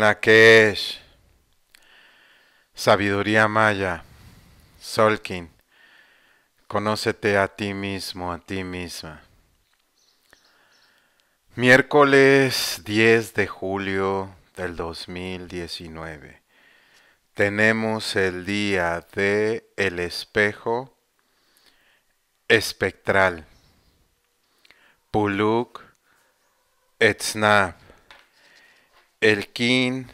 la que es sabiduría maya, Solkin, conócete a ti mismo, a ti misma. Miércoles 10 de julio del 2019. Tenemos el día de el espejo espectral. Puluk etna. El kin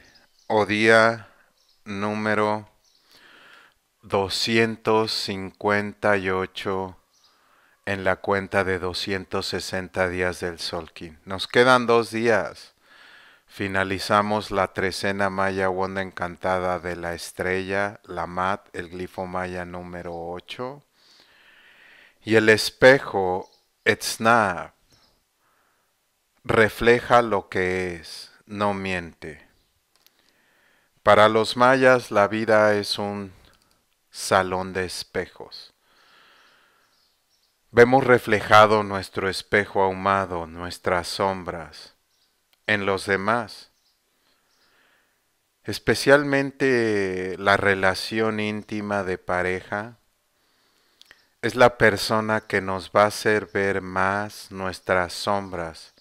o día número 258 en la cuenta de 260 días del sol kin. Nos quedan dos días. Finalizamos la trecena maya Wanda Encantada de la Estrella, la Mat, el glifo maya número 8 y el espejo Etznab refleja lo que es no miente. Para los mayas la vida es un salón de espejos. Vemos reflejado nuestro espejo ahumado, nuestras sombras, en los demás, especialmente la relación íntima de pareja. Es la persona que nos va a hacer ver más nuestras sombras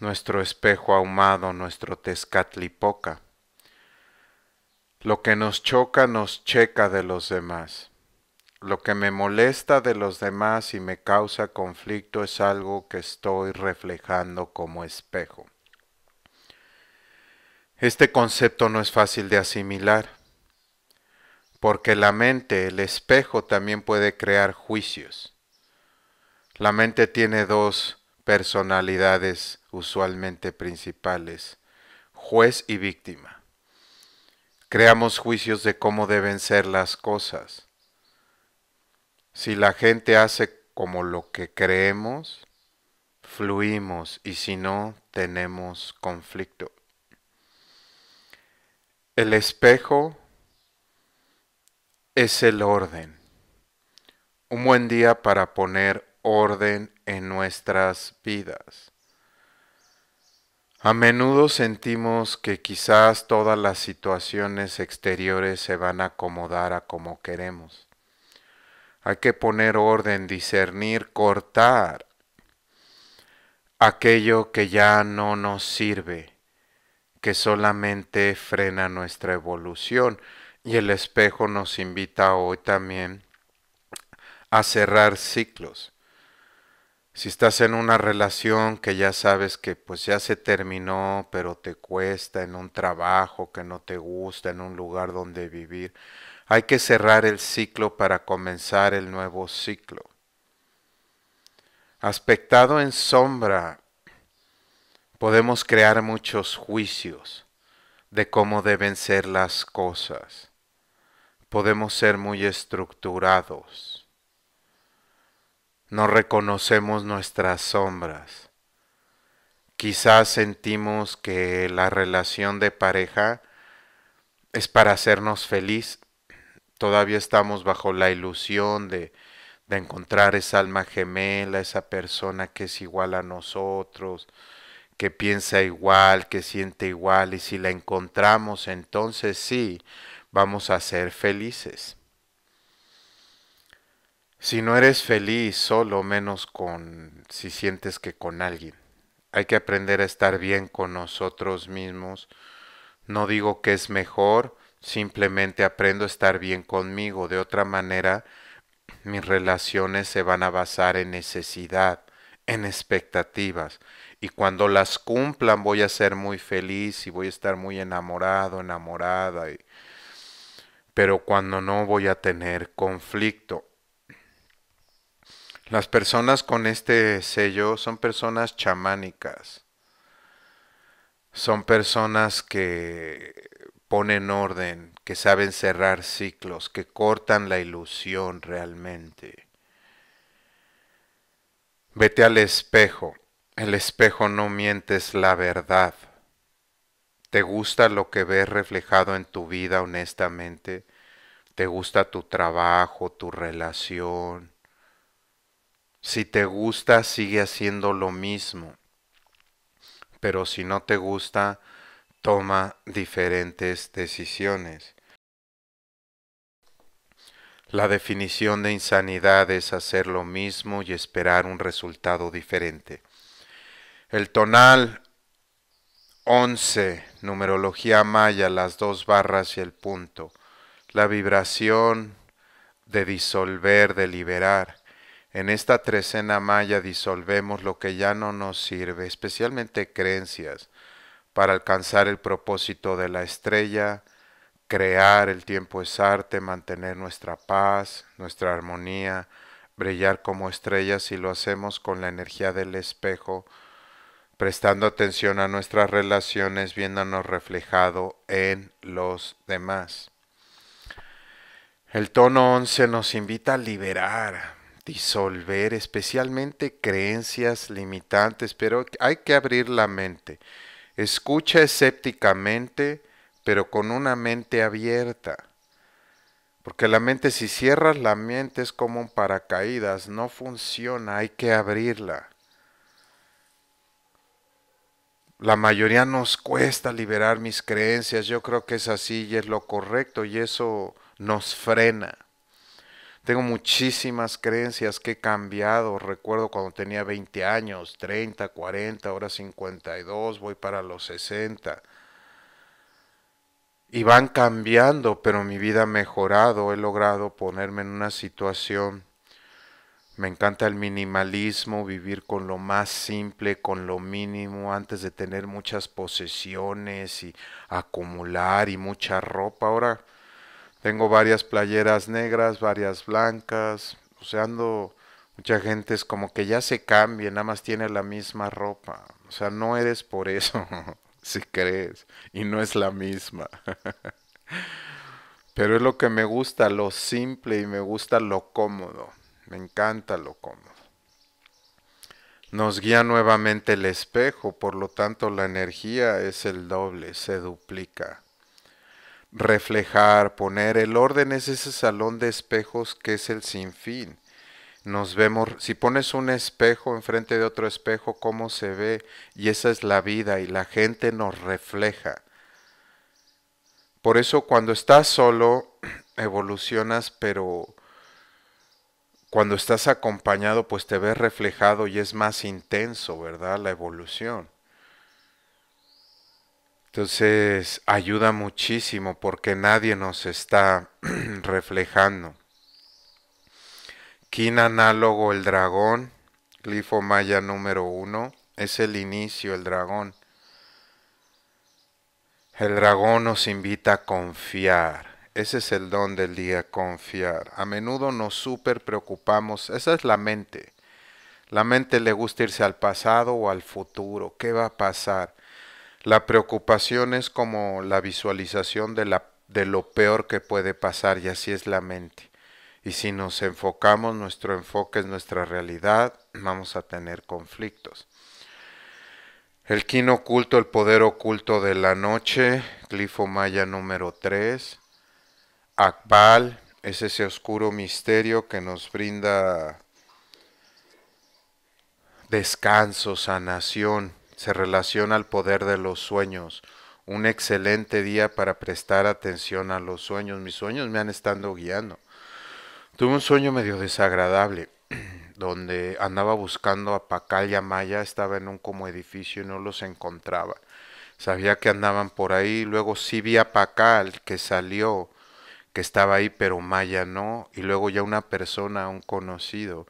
nuestro espejo ahumado, nuestro tezcatlipoca. Lo que nos choca nos checa de los demás. Lo que me molesta de los demás y me causa conflicto es algo que estoy reflejando como espejo. Este concepto no es fácil de asimilar, porque la mente, el espejo, también puede crear juicios. La mente tiene dos personalidades usualmente principales, juez y víctima. Creamos juicios de cómo deben ser las cosas. Si la gente hace como lo que creemos, fluimos y si no, tenemos conflicto. El espejo es el orden. Un buen día para poner orden en nuestras vidas. A menudo sentimos que quizás todas las situaciones exteriores se van a acomodar a como queremos. Hay que poner orden, discernir, cortar aquello que ya no nos sirve, que solamente frena nuestra evolución. Y el espejo nos invita hoy también a cerrar ciclos si estás en una relación que ya sabes que pues ya se terminó, pero te cuesta en un trabajo que no te gusta, en un lugar donde vivir, hay que cerrar el ciclo para comenzar el nuevo ciclo. Aspectado en sombra, podemos crear muchos juicios de cómo deben ser las cosas. Podemos ser muy estructurados no reconocemos nuestras sombras. Quizás sentimos que la relación de pareja es para hacernos feliz. Todavía estamos bajo la ilusión de, de encontrar esa alma gemela, esa persona que es igual a nosotros, que piensa igual, que siente igual, y si la encontramos, entonces sí, vamos a ser felices. Si no eres feliz solo, menos con si sientes que con alguien. Hay que aprender a estar bien con nosotros mismos. No digo que es mejor, simplemente aprendo a estar bien conmigo. De otra manera, mis relaciones se van a basar en necesidad, en expectativas. Y cuando las cumplan voy a ser muy feliz y voy a estar muy enamorado, enamorada. Y... Pero cuando no voy a tener conflicto. Las personas con este sello son personas chamánicas. Son personas que ponen orden, que saben cerrar ciclos, que cortan la ilusión realmente. Vete al espejo. El espejo no mientes la verdad. ¿Te gusta lo que ves reflejado en tu vida honestamente? ¿Te gusta tu trabajo, tu relación? Si te gusta, sigue haciendo lo mismo. Pero si no te gusta, toma diferentes decisiones. La definición de insanidad es hacer lo mismo y esperar un resultado diferente. El tonal 11, numerología maya, las dos barras y el punto. La vibración de disolver, de liberar. En esta trecena maya disolvemos lo que ya no nos sirve, especialmente creencias, para alcanzar el propósito de la estrella, crear el tiempo es arte, mantener nuestra paz, nuestra armonía, brillar como estrellas y lo hacemos con la energía del espejo, prestando atención a nuestras relaciones, viéndonos reflejado en los demás. El tono 11 nos invita a liberar, disolver especialmente creencias limitantes, pero hay que abrir la mente. Escucha escépticamente, pero con una mente abierta. Porque la mente, si cierras la mente, es como un paracaídas, no funciona, hay que abrirla. La mayoría nos cuesta liberar mis creencias, yo creo que es así y es lo correcto y eso nos frena. Tengo muchísimas creencias que he cambiado. Recuerdo cuando tenía 20 años, 30, 40, ahora 52, voy para los 60. Y van cambiando, pero mi vida ha mejorado. He logrado ponerme en una situación me encanta el minimalismo, vivir con lo más simple, con lo mínimo, antes de tener muchas posesiones y acumular y mucha ropa. Ahora tengo varias playeras negras, varias blancas. O sea, ando, mucha gente es como que ya se cambie, nada más tiene la misma ropa. O sea, no eres por eso, si crees. Y no es la misma. Pero es lo que me gusta, lo simple y me gusta lo cómodo. Me encanta lo cómodo. Nos guía nuevamente el espejo, por lo tanto la energía es el doble, se duplica reflejar, poner. El orden es ese salón de espejos que es el sinfín. Nos vemos, si pones un espejo enfrente de otro espejo, cómo se ve, y esa es la vida, y la gente nos refleja. Por eso cuando estás solo, evolucionas, pero cuando estás acompañado, pues te ves reflejado y es más intenso, ¿verdad? La evolución. Entonces ayuda muchísimo porque nadie nos está reflejando. Kin análogo el dragón, glifo maya número uno, es el inicio, el dragón. El dragón nos invita a confiar. Ese es el don del día, confiar. A menudo nos super preocupamos. Esa es la mente. La mente le gusta irse al pasado o al futuro. ¿Qué va a pasar? La preocupación es como la visualización de, la, de lo peor que puede pasar y así es la mente. Y si nos enfocamos, nuestro enfoque es nuestra realidad, vamos a tener conflictos. El quino oculto, el poder oculto de la noche, glifo maya número 3. Akbal es ese oscuro misterio que nos brinda descanso, sanación, se relaciona al poder de los sueños. Un excelente día para prestar atención a los sueños. Mis sueños me han estado guiando. Tuve un sueño medio desagradable, donde andaba buscando a Pacal y a Maya, estaba en un como edificio y no los encontraba. Sabía que andaban por ahí, luego sí vi a Pacal que salió, que estaba ahí, pero Maya no, y luego ya una persona, un conocido,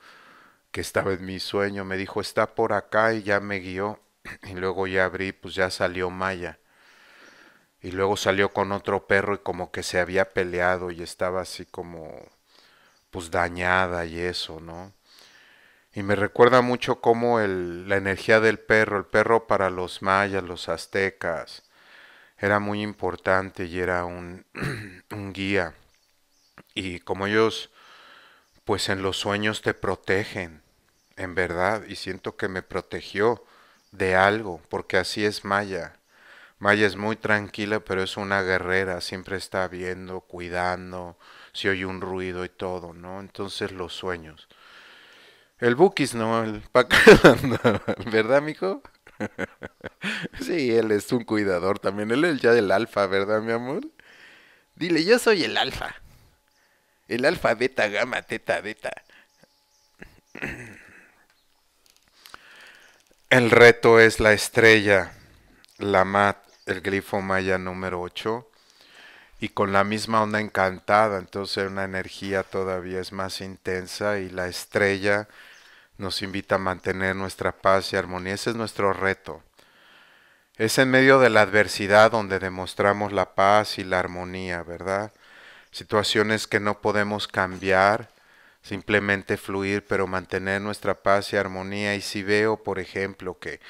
que estaba en mi sueño, me dijo, está por acá y ya me guió y luego ya abrí, pues ya salió Maya. Y luego salió con otro perro y como que se había peleado y estaba así como pues dañada y eso, ¿no? Y me recuerda mucho cómo el, la energía del perro, el perro para los mayas, los aztecas, era muy importante y era un, un guía. Y como ellos, pues en los sueños te protegen, en verdad, y siento que me protegió de algo, porque así es Maya. Maya es muy tranquila, pero es una guerrera, siempre está viendo, cuidando, si oye un ruido y todo, ¿no? Entonces los sueños. El Bukis, no, ¿verdad, mijo? sí, él es un cuidador también, él es ya el alfa, ¿verdad, mi amor? Dile, yo soy el alfa. El alfa, beta, gamma, teta, beta. El reto es la estrella, la mat, el glifo maya número 8, y con la misma onda encantada, entonces una energía todavía es más intensa y la estrella nos invita a mantener nuestra paz y armonía. Ese es nuestro reto. Es en medio de la adversidad donde demostramos la paz y la armonía, ¿verdad? Situaciones que no podemos cambiar, simplemente fluir, pero mantener nuestra paz y armonía. Y si veo, por ejemplo, que,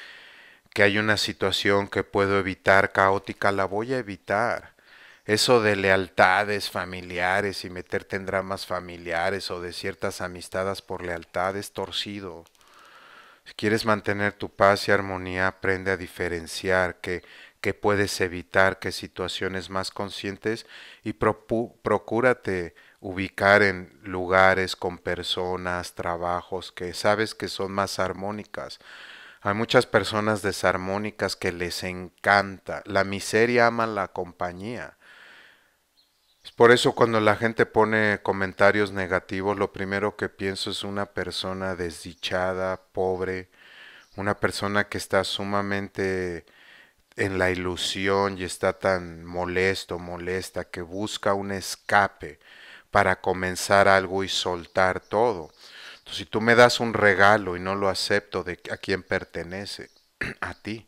que hay una situación que puedo evitar caótica, la voy a evitar. Eso de lealtades familiares y meterte en dramas familiares o de ciertas amistades por lealtad es torcido. Si quieres mantener tu paz y armonía, aprende a diferenciar que que puedes evitar, que situaciones más conscientes y procúrate ubicar en lugares con personas, trabajos que sabes que son más armónicas. Hay muchas personas desarmónicas que les encanta. La miseria ama la compañía. por eso cuando la gente pone comentarios negativos, lo primero que pienso es una persona desdichada, pobre, una persona que está sumamente en la ilusión y está tan molesto, molesta, que busca un escape para comenzar algo y soltar todo. si tú me das un regalo y no lo acepto, ¿de a quién pertenece? a ti.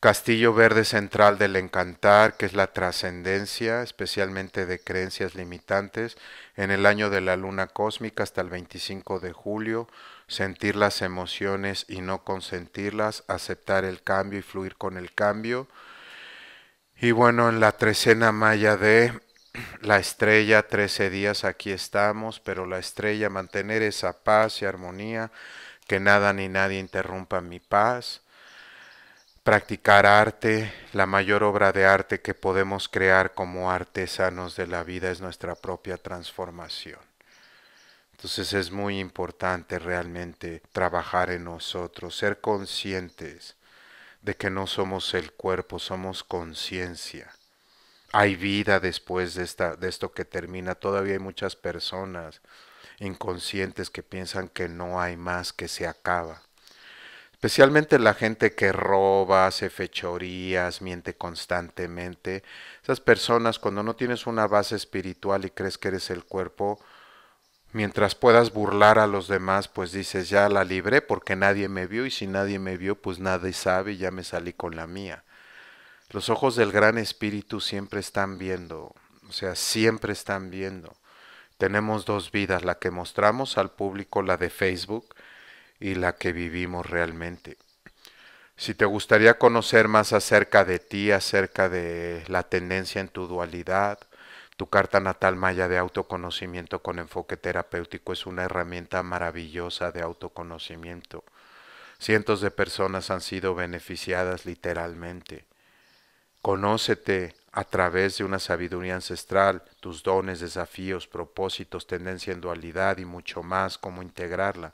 Castillo verde central del encantar, que es la trascendencia, especialmente de creencias limitantes, en el año de la luna cósmica hasta el 25 de julio, sentir las emociones y no consentirlas, aceptar el cambio y fluir con el cambio. Y bueno, en la trecena maya de la estrella, 13 días aquí estamos, pero la estrella, mantener esa paz y armonía, que nada ni nadie interrumpa mi paz, practicar arte, la mayor obra de arte que podemos crear como artesanos de la vida es nuestra propia transformación. Entonces es muy importante realmente trabajar en nosotros, ser conscientes de que no somos el cuerpo, somos conciencia hay vida después de, esta, de esto que termina. Todavía hay muchas personas inconscientes que piensan que no hay más, que se acaba. Especialmente la gente que roba, hace fechorías, miente constantemente. Esas personas cuando no tienes una base espiritual y crees que eres el cuerpo, mientras puedas burlar a los demás, pues dices, ya la libré porque nadie me vio y si nadie me vio, pues nadie sabe y ya me salí con la mía. Los ojos del gran espíritu siempre están viendo, o sea, siempre están viendo. Tenemos dos vidas, la que mostramos al público, la de Facebook, y la que vivimos realmente. Si te gustaría conocer más acerca de ti, acerca de la tendencia en tu dualidad, tu carta natal maya de autoconocimiento con enfoque terapéutico es una herramienta maravillosa de autoconocimiento. Cientos de personas han sido beneficiadas literalmente. Conócete a través de una sabiduría ancestral, tus dones, desafíos, propósitos, tendencia en dualidad y mucho más, cómo integrarla.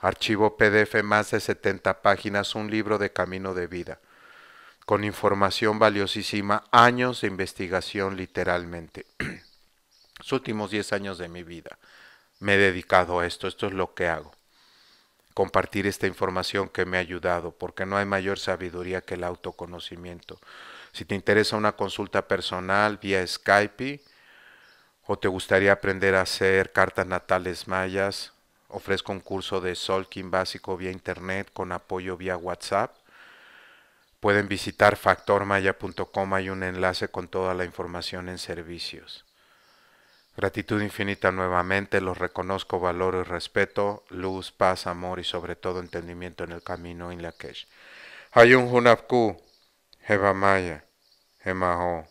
Archivo PDF más de 70 páginas, un libro de camino de vida, con información valiosísima, años de investigación literalmente. Los últimos 10 años de mi vida me he dedicado a esto, esto es lo que hago. Compartir esta información que me ha ayudado, porque no hay mayor sabiduría que el autoconocimiento. Si te interesa una consulta personal vía Skype o te gustaría aprender a hacer cartas natales mayas, ofrezco un curso de Solkin básico vía internet con apoyo vía WhatsApp. Pueden visitar factormaya.com, hay un enlace con toda la información en servicios. Gratitud infinita nuevamente, los reconozco, valoro y respeto, luz, paz, amor y sobre todo entendimiento en el camino en la un Hayun Hunapku. Hevamaya, Hemaho.